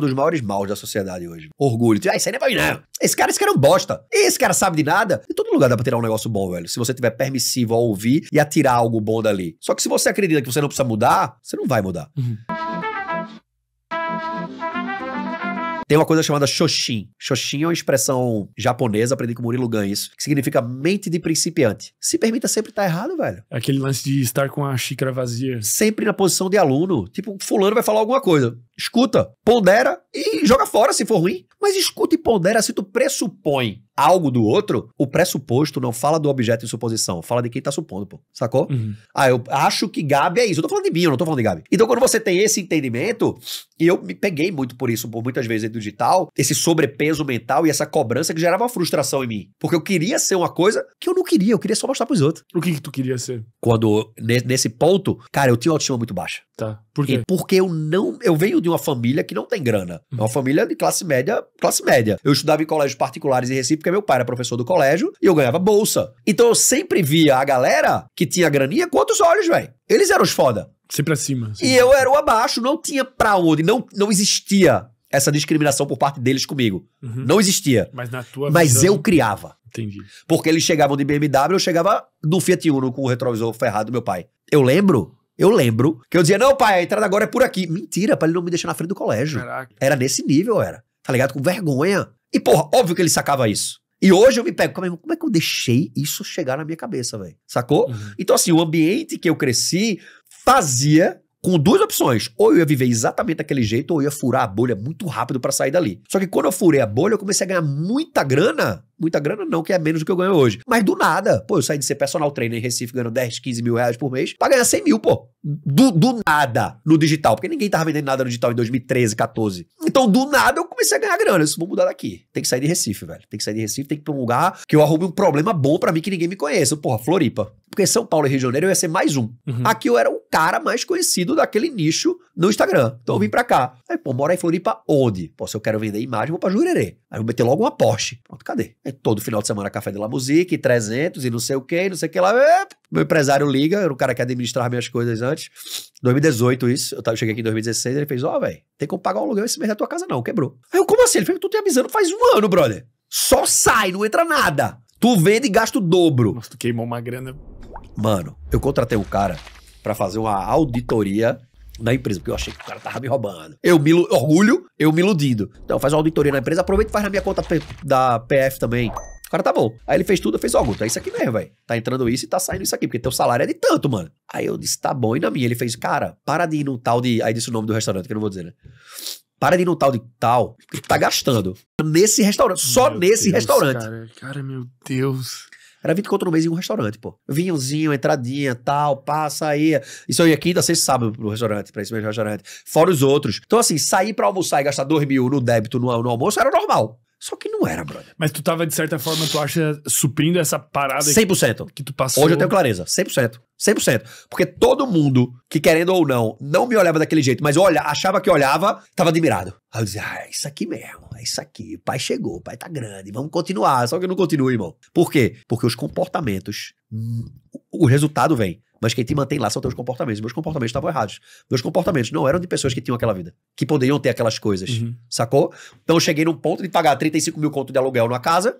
dos maiores maus da sociedade hoje. Orgulho. Tipo, ah, isso aí não é pra mim, não. Esse cara, esse cara é um bosta. Esse cara sabe de nada. Em todo lugar dá pra tirar um negócio bom, velho. Se você tiver permissivo a ouvir e a tirar algo bom dali. Só que se você acredita que você não precisa mudar, você não vai mudar. Uhum. Tem uma coisa chamada Shoshin. Shoshin é uma expressão japonesa, aprendi com o Murilo Gan isso, que significa mente de principiante. Se permita sempre estar tá errado, velho. Aquele lance de estar com a xícara vazia. Sempre na posição de aluno. Tipo, fulano vai falar alguma coisa. Escuta, pondera e joga fora se for ruim. Mas escuta e pondera se tu pressupõe algo do outro, o pressuposto não fala do objeto em suposição, fala de quem tá supondo, pô. Sacou? Uhum. Ah, eu acho que Gabi é isso. Eu tô falando de mim, eu não tô falando de Gabi. Então, quando você tem esse entendimento, e eu me peguei muito por isso, por muitas vezes do digital, esse sobrepeso mental e essa cobrança que gerava frustração em mim. Porque eu queria ser uma coisa que eu não queria, eu queria só mostrar pros outros. O que, que tu queria ser? Quando, nesse ponto, cara, eu tinha autoestima muito baixa. Tá. Por quê? E porque eu não. Eu venho de uma família que não tem grana. É uma uhum. família de classe média, classe média. Eu estudava em colégios particulares em Recife, porque meu pai era professor do colégio e eu ganhava bolsa. Então eu sempre via a galera que tinha graninha com outros olhos, velho. Eles eram os foda. Sempre acima. Sempre. E eu era o abaixo, não tinha pra onde, não, não existia essa discriminação por parte deles comigo. Uhum. Não existia. Mas na tua Mas visão... eu criava. Entendi. Porque eles chegavam de BMW, eu chegava do Fiat Uno com o retrovisor ferrado do meu pai. Eu lembro eu lembro que eu dizia, não, pai, a entrada agora é por aqui. Mentira, pra ele não me deixar na frente do colégio. Caraca. Era nesse nível, era. Tá ligado? Com vergonha. E, porra, óbvio que ele sacava isso. E hoje eu me pego, é como é que eu deixei isso chegar na minha cabeça, velho? Sacou? Uhum. Então, assim, o ambiente que eu cresci fazia com duas opções. Ou eu ia viver exatamente daquele jeito, ou eu ia furar a bolha muito rápido para sair dali. Só que quando eu furei a bolha, eu comecei a ganhar muita grana. Muita grana não, que é menos do que eu ganho hoje. Mas do nada, pô, eu saí de ser personal trainer em Recife ganhando 10, 15 mil reais por mês pra ganhar 100 mil, pô. Do, do nada no digital. Porque ninguém tava vendendo nada no digital em 2013, 14. Então, do nada, eu comecei a ganhar grana. Isso vou mudar daqui. Tem que sair de Recife, velho. Tem que sair de Recife, tem que ir pra um lugar que eu arrume um problema bom para mim que ninguém me conheça. Porra, Floripa. Porque São Paulo e Rio de Janeiro eu ia ser mais um. Uhum. Aqui eu era o cara mais conhecido daquele nicho no Instagram. Então eu vim pra cá. Aí, pô, mora em Floripa onde? Pô, se eu quero vender imagem, vou pra Jurerê. Aí eu vou meter logo uma Porsche. Pronto, cadê? Aí todo final de semana Café de La Musique, 300 e não sei o quê, não sei o que lá. Meu empresário liga, eu era o cara que administrava minhas coisas antes. 2018 isso, eu cheguei aqui em 2016, ele fez, ó, oh, velho, tem como pagar o um aluguel esse mês da tua casa não, quebrou. Aí eu, como assim? Ele falou: tu te avisando faz um ano, brother. Só sai, não entra nada. Tu vende e gasta o dobro. Nossa, tu queimou uma grana. Mano, eu contratei um cara para fazer uma auditoria na empresa, porque eu achei que o cara tava me roubando. Eu me orgulho, eu me iludindo. Então faz uma auditoria na empresa, aproveita e faz na minha conta da PF também. O cara tá bom. Aí ele fez tudo, fez, ó, Então é isso aqui mesmo, velho. Tá entrando isso e tá saindo isso aqui, porque teu salário é de tanto, mano. Aí eu disse, tá bom, e na minha? Ele fez, cara, para de ir num tal de. Aí disse o nome do restaurante, que eu não vou dizer, né? Para de ir no tal de tal, que tá gastando. Nesse restaurante, meu só nesse Deus, restaurante. Cara, cara, meu Deus. Era 20 conto no mês em um restaurante, pô. Vinhozinho, entradinha, tal, passa aí. Isso eu ia é quinta, sexta, sábado pro restaurante, pra esse mesmo restaurante. Fora os outros. Então, assim, sair pra almoçar e gastar 2 mil no débito no, no almoço era normal. Só que não era, brother. Mas tu tava, de certa forma, tu acha, suprindo essa parada 100%. Que, que tu passou. Hoje eu tenho clareza, 100%. 100%. Porque todo mundo que, querendo ou não, não me olhava daquele jeito, mas olha, achava que olhava, tava admirado. Aí eu dizia, ah, é isso aqui mesmo, é isso aqui. O pai chegou, o pai tá grande, vamos continuar. Só que não continua, irmão. Por quê? Porque os comportamentos, hum, o resultado vem. Mas quem te mantém lá são teus comportamentos. Meus comportamentos estavam errados. Meus comportamentos não eram de pessoas que tinham aquela vida, que poderiam ter aquelas coisas, uhum. sacou? Então eu cheguei num ponto de pagar 35 mil conto de aluguel numa casa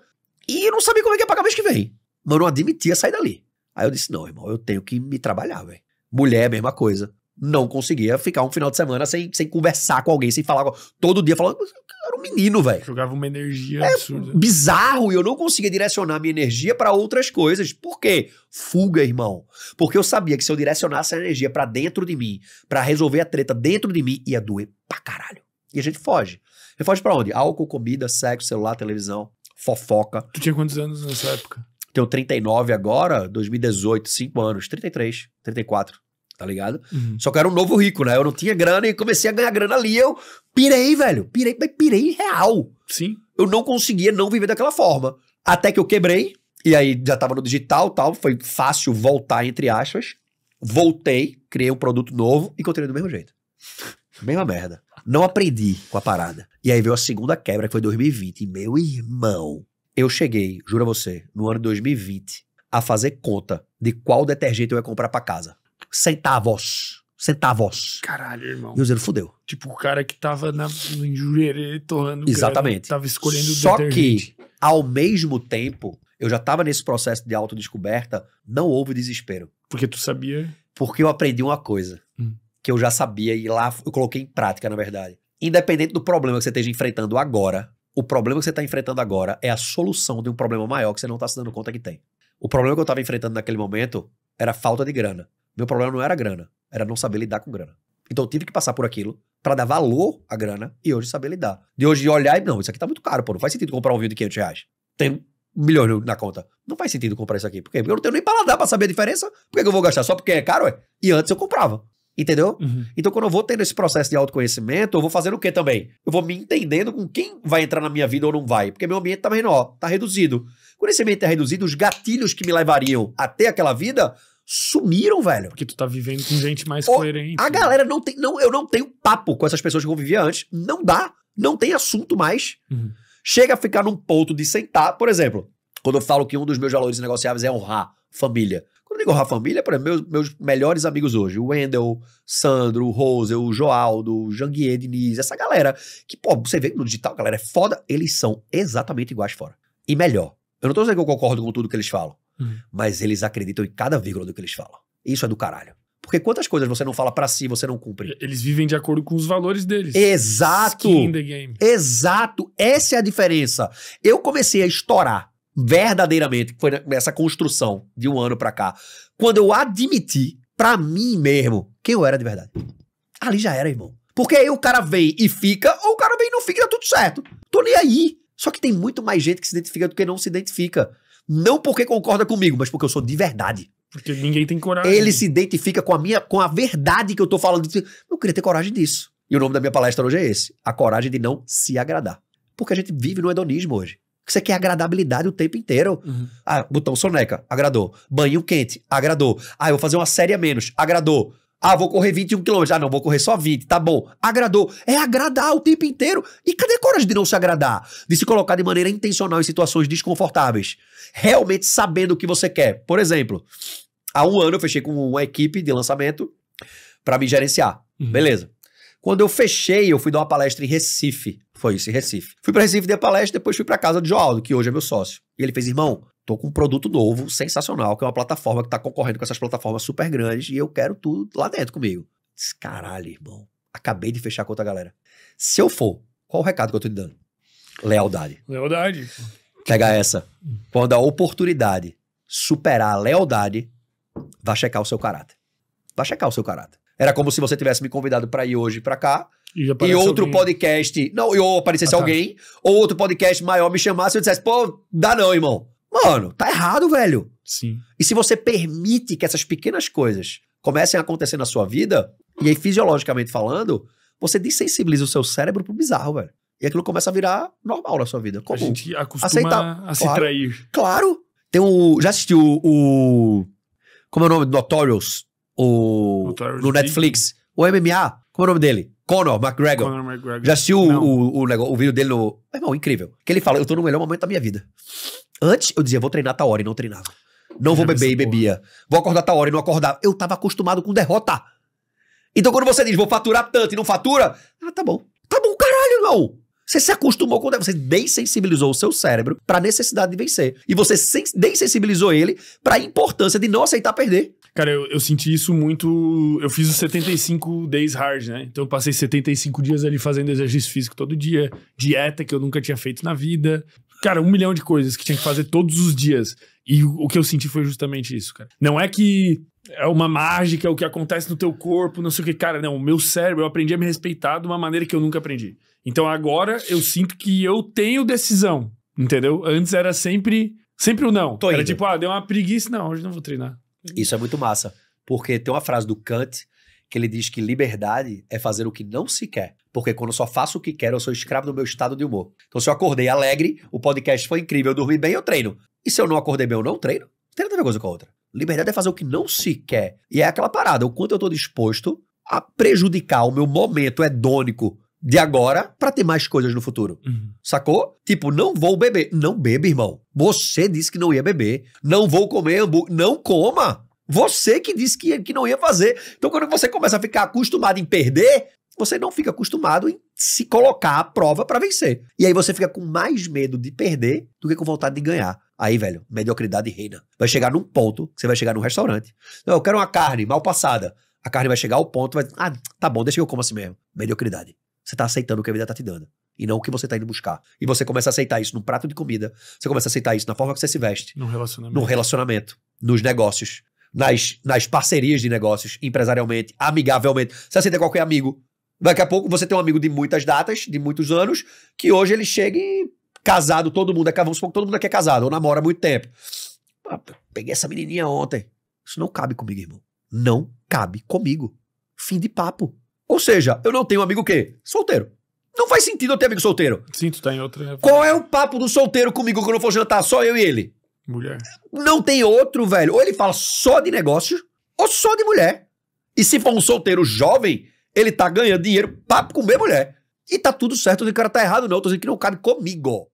e eu não sabia como é que ia pagar mês que vem. Mas eu não admitia sair dali. Aí eu disse: não, irmão, eu tenho que me trabalhar, velho. Mulher, mesma coisa. Não conseguia ficar um final de semana sem, sem conversar com alguém, sem falar. Com... Todo dia falando. Eu era um menino, velho. Jogava uma energia é absurda. Bizarro, e eu não conseguia direcionar minha energia para outras coisas. Por quê? Fuga, irmão. Porque eu sabia que se eu direcionasse a energia para dentro de mim, para resolver a treta dentro de mim, ia doer pra caralho. E a gente foge. E foge para onde? Álcool, comida, sexo, celular, televisão, fofoca. Tu tinha quantos anos nessa época? Tenho 39 agora, 2018, 5 anos, 33, 34, tá ligado? Uhum. Só que eu era um novo rico, né? Eu não tinha grana e comecei a ganhar grana ali. Eu pirei, velho. Pirei, mas pirei real. Sim. Eu não conseguia não viver daquela forma. Até que eu quebrei, e aí já tava no digital tal, foi fácil voltar, entre aspas. Voltei, criei um produto novo e continuei do mesmo jeito. Mesma merda. Não aprendi com a parada. E aí veio a segunda quebra, que foi 2020. meu irmão, eu cheguei, juro a você, no ano 2020, a fazer conta de qual detergente eu ia comprar para casa. Centavos. Centavos. Caralho, irmão. E o fudeu. Tipo, o cara que tava na, no enjureiro torrando Exatamente. tava escolhendo Só detergente. que, ao mesmo tempo, eu já tava nesse processo de autodescoberta, não houve desespero. Porque tu sabia? Porque eu aprendi uma coisa hum. que eu já sabia e lá eu coloquei em prática, na verdade. Independente do problema que você esteja enfrentando agora, o problema que você está enfrentando agora é a solução de um problema maior que você não está se dando conta que tem. O problema que eu estava enfrentando naquele momento era falta de grana. Meu problema não era grana, era não saber lidar com grana. Então eu tive que passar por aquilo para dar valor à grana e hoje saber lidar. De hoje olhar e não, isso aqui tá muito caro, pô. Não faz sentido comprar um vinho de 500 reais. Tem um milhão na conta. Não faz sentido comprar isso aqui. Por quê? Porque eu não tenho nem paladar para saber a diferença. Por que, eu vou gastar? Só porque é caro, é? E antes eu comprava. Entendeu? Uhum. Então, quando eu vou tendo esse processo de autoconhecimento, eu vou fazendo o que também? Eu vou me entendendo com quem vai entrar na minha vida ou não vai. Porque meu ambiente tá, ó, tá reduzido. Quando esse ambiente é reduzido, os gatilhos que me levariam até aquela vida sumiram, velho. Porque tu tá vivendo com gente mais Ou, coerente. A né? galera não tem. Não, eu não tenho papo com essas pessoas que eu vivia antes. Não dá. Não tem assunto mais. Uhum. Chega a ficar num ponto de sentar, por exemplo. Quando eu falo que um dos meus valores negociáveis é honrar família. Quando eu digo Rafa Família, por exemplo, meus, meus melhores amigos hoje, o Wendel, Sandro, o Rose, o Joaldo, o Janguier, Diniz, essa galera que, pô, você vê no digital, galera, é foda, eles são exatamente iguais fora. E melhor. Eu não tô dizendo que eu concordo com tudo que eles falam, uhum. mas eles acreditam em cada vírgula do que eles falam. Isso é do caralho. Porque quantas coisas você não fala para si, você não cumpre? Eles vivem de acordo com os valores deles. Exato. Skin in the game. Exato. Essa é a diferença. Eu comecei a estourar verdadeiramente, que foi nessa construção de um ano para cá, quando eu admiti para mim mesmo quem eu era de verdade. Ali já era, irmão. Porque aí o cara vem e fica, ou o cara vem e não fica e tá tudo certo. Tô nem aí. Só que tem muito mais gente que se identifica do que não se identifica. Não porque concorda comigo, mas porque eu sou de verdade. Porque ninguém tem coragem. Ele se identifica com a minha, com a verdade que eu tô falando. Eu queria ter coragem disso. E o nome da minha palestra hoje é esse: A coragem de não se agradar. Porque a gente vive no hedonismo hoje. Você quer é agradabilidade o tempo inteiro. Uhum. Ah, botão soneca, agradou. Banho quente, agradou. Ah, eu vou fazer uma série a menos, agradou. Ah, vou correr 21 quilômetros. Ah, não, vou correr só 20. Tá bom. Agradou. É agradar o tempo inteiro. E cadê a coragem de não se agradar? De se colocar de maneira intencional em situações desconfortáveis. Realmente sabendo o que você quer. Por exemplo, há um ano eu fechei com uma equipe de lançamento para me gerenciar. Uhum. Beleza. Quando eu fechei, eu fui dar uma palestra em Recife. Foi isso, em Recife. Fui para Recife, dei a palestra, depois fui para casa do Joaldo, que hoje é meu sócio. E ele fez, irmão, tô com um produto novo, sensacional, que é uma plataforma que tá concorrendo com essas plataformas super grandes e eu quero tudo lá dentro comigo. Disse, caralho, irmão, acabei de fechar com outra galera. Se eu for, qual o recado que eu tô te dando? Lealdade. Lealdade. Pega essa. Quando a oportunidade superar a lealdade, vai checar o seu caráter. Vai checar o seu caráter. Era como se você tivesse me convidado para ir hoje para cá. E, e outro alguém. podcast. Não, eu aparecesse ah, tá. alguém. Ou outro podcast maior me chamasse e eu dissesse, pô, dá não, irmão. Mano, tá errado, velho. Sim. E se você permite que essas pequenas coisas comecem a acontecer na sua vida, e aí fisiologicamente falando, você desensibiliza o seu cérebro pro bizarro, velho. E aquilo começa a virar normal na sua vida. Comum. A gente acostuma Aceitar. a se claro. trair. Claro. Tem o. Já assistiu o, o. Como é o nome? Notorious? o, o no Netflix, o MMA, como é o nome dele? Conor McGregor. Conor McGregor. Já assistiu o, o, o, o vídeo dele no... Meu irmão, incrível. Que ele fala, eu tô no melhor momento da minha vida. Antes, eu dizia, vou treinar tal hora e não treinava. Não vou beber e bebia. Vou acordar tal hora e não acordava. Eu tava acostumado com derrota. Então quando você diz, vou faturar tanto e não fatura, ah, tá bom. Tá bom, caralho, não. Você se acostumou com derrota. Você desensibilizou o seu cérebro pra necessidade de vencer. E você desensibilizou ele pra importância de não aceitar perder. Cara, eu, eu senti isso muito. Eu fiz os 75 days hard, né? Então eu passei 75 dias ali fazendo exercício físico todo dia, dieta que eu nunca tinha feito na vida. Cara, um milhão de coisas que tinha que fazer todos os dias. E o, que eu senti foi justamente isso, cara. Não é que é uma mágica é o que acontece no teu corpo, não sei o que. Cara, não, o meu cérebro, eu aprendi a me respeitar de uma maneira que eu nunca aprendi. Então agora eu sinto que eu tenho decisão, entendeu? Antes era sempre, sempre o não. Tô era indo. tipo, ah, deu uma preguiça, não, hoje não vou treinar. Uhum. Isso é muito massa, porque tem uma frase do Kant que ele diz que liberdade é fazer o que não se quer. Porque quando eu só faço o que quero, eu sou escravo do meu estado de humor. Então, se eu acordei alegre, o podcast foi incrível, eu dormi bem, eu treino. E se eu não acordei bem, eu não treino? Não tem nada a ver coisa com a outra. Liberdade é fazer o que não se quer. E é aquela parada, o quanto eu estou disposto a prejudicar o meu momento hedônico de agora para ter mais coisas no futuro. Uhum. Sacou? Tipo, não vou beber. Não bebe, irmão. Você disse que não ia beber. Não vou comer hambúrguer. Não coma. Você que disse que, que não ia fazer. Então, quando você começa a ficar acostumado em perder, você não fica acostumado em se colocar à prova para vencer. E aí você fica com mais medo de perder do que com vontade de ganhar. Aí, velho, mediocridade reina. Vai chegar num ponto que você vai chegar num restaurante. Não, eu quero uma carne mal passada. A carne vai chegar ao ponto, vai. Ah, tá bom, deixa que eu como assim mesmo. Mediocridade. Você está aceitando o que a vida está te dando e não o que você está indo buscar. E você começa a aceitar isso no prato de comida, você começa a aceitar isso na forma que você se veste, no relacionamento, no relacionamento nos negócios, nas, nas parcerias de negócios, empresarialmente, amigavelmente. Você aceita qualquer amigo. Daqui a pouco você tem um amigo de muitas datas, de muitos anos, que hoje ele chega e casado, todo mundo, é vamos supor que todo mundo aqui é casado, ou namora há muito tempo. peguei essa menininha ontem. Isso não cabe comigo, irmão. Não cabe comigo. Fim de papo. Ou seja, eu não tenho amigo o quê? Solteiro. Não faz sentido eu ter amigo solteiro. Sim, tu tá em outra. Qual é o papo do solteiro comigo quando eu for jantar? Só eu e ele. Mulher. Não tem outro, velho. Ou ele fala só de negócio, ou só de mulher. E se for um solteiro jovem, ele tá ganhando dinheiro papo com minha mulher. E tá tudo certo, o cara tá errado, não. Eu tô dizendo que não cabe comigo.